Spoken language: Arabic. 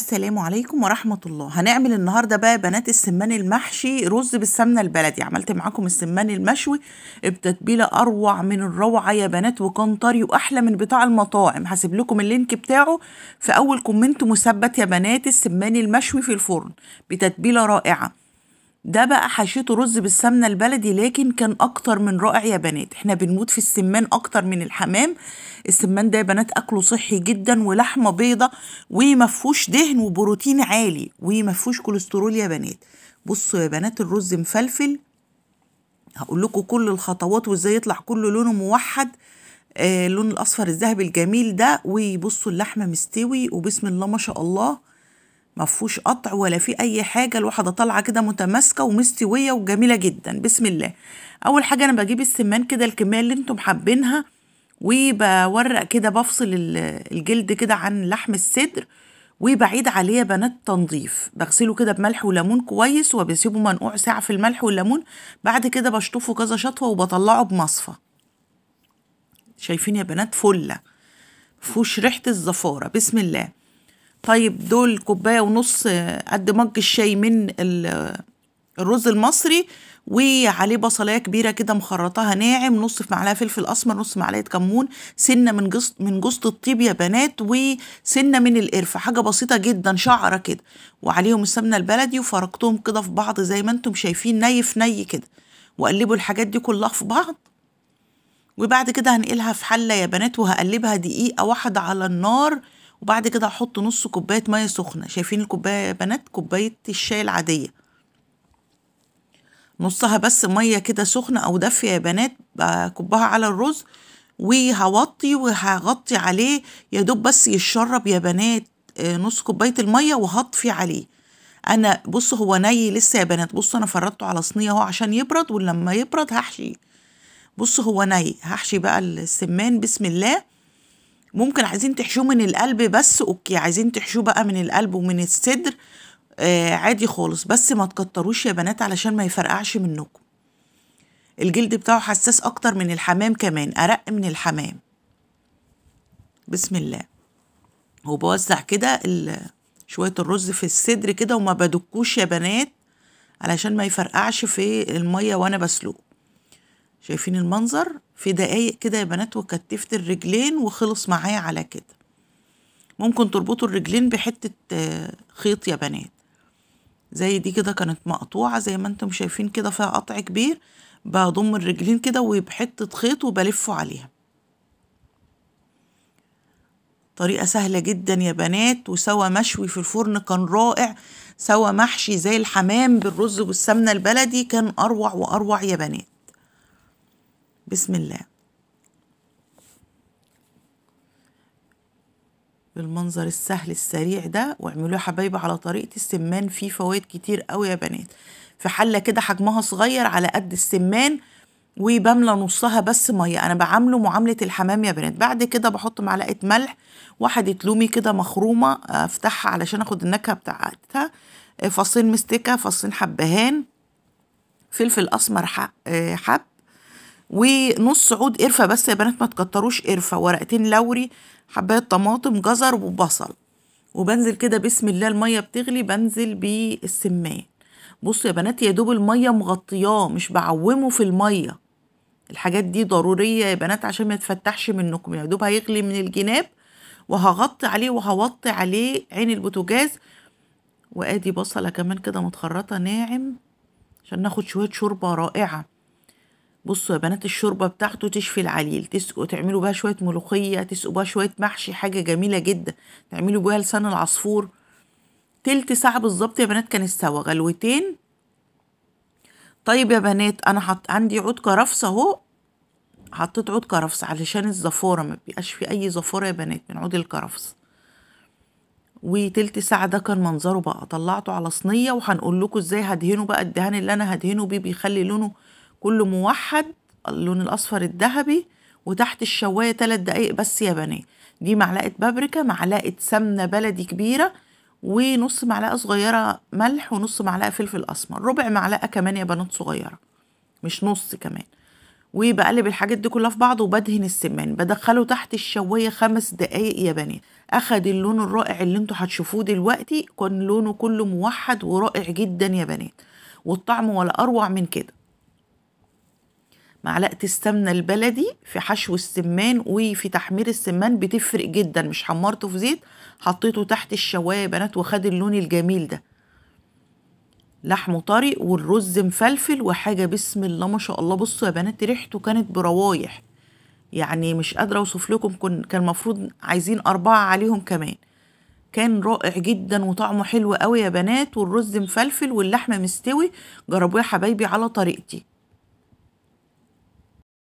السلام عليكم ورحمة الله هنعمل النهاردة بقى بنات السمان المحشي رز بالسمنة البلدي عملت معاكم السمان المشوي بتتبيلة أروع من الروعة يا بنات وكان طري وأحلى من بتاع المطاعم هسيب لكم اللينك بتاعه في أول كومنت مثبت يا بنات السمان المشوي في الفرن بتتبيلة رائعة ده بقى حشيته رز بالسمنه البلدي لكن كان اكتر من رائع يا بنات احنا بنموت في السمان اكتر من الحمام السمان ده يا بنات اكله صحي جدا ولحمه بيضه ومفهوش دهن وبروتين عالي ومفهوش كوليسترول يا بنات بصوا يا بنات الرز مفلفل هقول لكم كل الخطوات وازاي يطلع كله لونه موحد آه لون الاصفر الذهبي الجميل ده وبصوا اللحمه مستوي وبسم الله ما شاء الله ما فيهوش قطع ولا فيه اي حاجه الواحده طالعه كده متماسكه ومستويه وجميله جدا بسم الله اول حاجه انا بجيب السمان كده الكميه اللي انتم حابينها وبورق كده بفصل الجلد كده عن لحم الصدر وبعيد عليه يا بنات تنظيف بغسله كده بملح وليمون كويس وبسيبه منقوع ساعه في الملح والليمون بعد كده بشطفه كذا شطوه وبطلعه بمصفى شايفين يا بنات فله مفهوش ريحه الزفاره بسم الله طيب دول كوباية ونص قد مج الشاي من الرز المصري وعليه بصلايه كبيره كده مخرطاها ناعم نص معلقه فلفل اسمر نص معلقه كمون سنه من جوز من جوز الطيب يا بنات وسنه من القرفه حاجه بسيطه جدا شعره كده وعليهم السمنه البلدي وفرقتهم كده في بعض زي ما انتم شايفين ني في ني كده وقلبوا الحاجات دي كلها في بعض وبعد كده هنقلها في حله يا بنات وهقلبها دقيقه واحده على النار وبعد كده هحط نص كوبايه ميه سخنه شايفين الكوبايه يا بنات كوبايه الشاي العاديه نصها بس ميه كده سخنه او دافيه يا بنات بكبها على الرز وهوطي وهغطي عليه يا دوب بس يتشرب يا بنات آه، نص كوبايه الميه وهطفي عليه انا بص هو ني لسه يا بنات بص انا فردته على صينيه اهو عشان يبرد ولما يبرد هحشي بص هو ني هحشي بقى السمان بسم الله ممكن عايزين تحشوه من القلب بس اوكي عايزين تحشوه بقى من القلب ومن الصدر آه عادي خالص بس ما تكتروش يا بنات علشان ما يفرقعش منكم الجلد بتاعه حساس اكتر من الحمام كمان ارق من الحمام بسم الله وبوزع كده شويه الرز في الصدر كده وما بدكوش يا بنات علشان ما يفرقعش في الميه وانا بسلقه شايفين المنظر في دقايق كده يا بنات وكتفت الرجلين وخلص معايا على كده ممكن تربطوا الرجلين بحتة آه، خيط يا بنات زي دي كده كانت مقطوعة زي ما انتم شايفين كده فيها قطع كبير بضم الرجلين كده وبحتة خيط وبلفه عليها طريقة سهلة جدا يا بنات وسوى مشوي في الفرن كان رائع سوا محشي زي الحمام بالرز والسمنة البلدي كان أروع وأروع يا بنات بسم الله بالمنظر السهل السريع ده واعملوه حبايبي على طريقة السمان فيه فوائد كتير قوي يا بنات في حلة كده حجمها صغير على قد السمان وبملى نصها بس مية أنا بعامله معاملة الحمام يا بنات بعد كده بحط معلقة ملح واحدة لومي كده مخرومة آه، أفتحها علشان أخد النكهة بتاعتها آه، فصين مستكة فصين حبهان فلفل أسمر آه، حب ونص عود قرفة بس يا بنات ما تكتروش قرفة ورقتين لوري حباية طماطم جزر وبصل وبنزل كده بسم الله المية بتغلي بنزل بالسمان بصوا يا بنات يا دوب المية مغطياه مش بعومه في المية الحاجات دي ضرورية يا بنات عشان ما يتفتحش منكم يا دوب هيغلي من الجناب وهغطي عليه وهوطي عليه عين البوتاجاز وادي بصلة كمان كده متخرطة ناعم عشان ناخد شوية شوربة رائعة بصوا يا بنات الشوربه بتاعته تشفي العليل تسقوا تعملوا بها شويه ملوخيه تسقوا بها شويه محشي حاجه جميله جدا تعملوا بها لسان العصفور تلت ساعه بالظبط يا بنات كان استوى غلوتين طيب يا بنات انا حط عندي عود كرفس اهو حطيت عود كرفس علشان الزفاره ما بيبقاش في اي زفاره يا بنات من عود الكرفس وتلت ساعة ده كان منظره بقى طلعته على صينية وهنقول لكم ازاي هدهنه بقى الدهان اللي انا هدهنه بيه بيخلي لونه كله موحد اللون الأصفر الذهبي وتحت الشواية تلات دقايق بس يا بنات دي معلقة بابريكا معلقة سمنة بلدي كبيرة ونص معلقة صغيرة ملح ونص معلقة فلفل أسمر ربع معلقة كمان يا بنات صغيرة مش نص كمان وبقلب الحاجات دي كلها في بعض وبدهن السمان بدخله تحت الشواية خمس دقايق يا بنات أخد اللون الرائع اللي انتوا هتشوفوه دلوقتي كان لونه كله موحد ورائع جدا يا بنات والطعم ولا أروع من كده معلقه السمنه البلدي في حشو السمان وفي تحمير السمان بتفرق جدا مش حمرته في زيت حطيته تحت الشوايه بنات وخد اللون الجميل ده لحمه طري والرز مفلفل وحاجه بسم الله ما شاء الله بصوا يا بنات ريحته كانت بروايح يعني مش قادره اوصف لكم كن كان المفروض عايزين اربعه عليهم كمان كان رائع جدا وطعمه حلو قوي يا بنات والرز مفلفل واللحمه مستوي جربوه يا حبايبي على طريقتي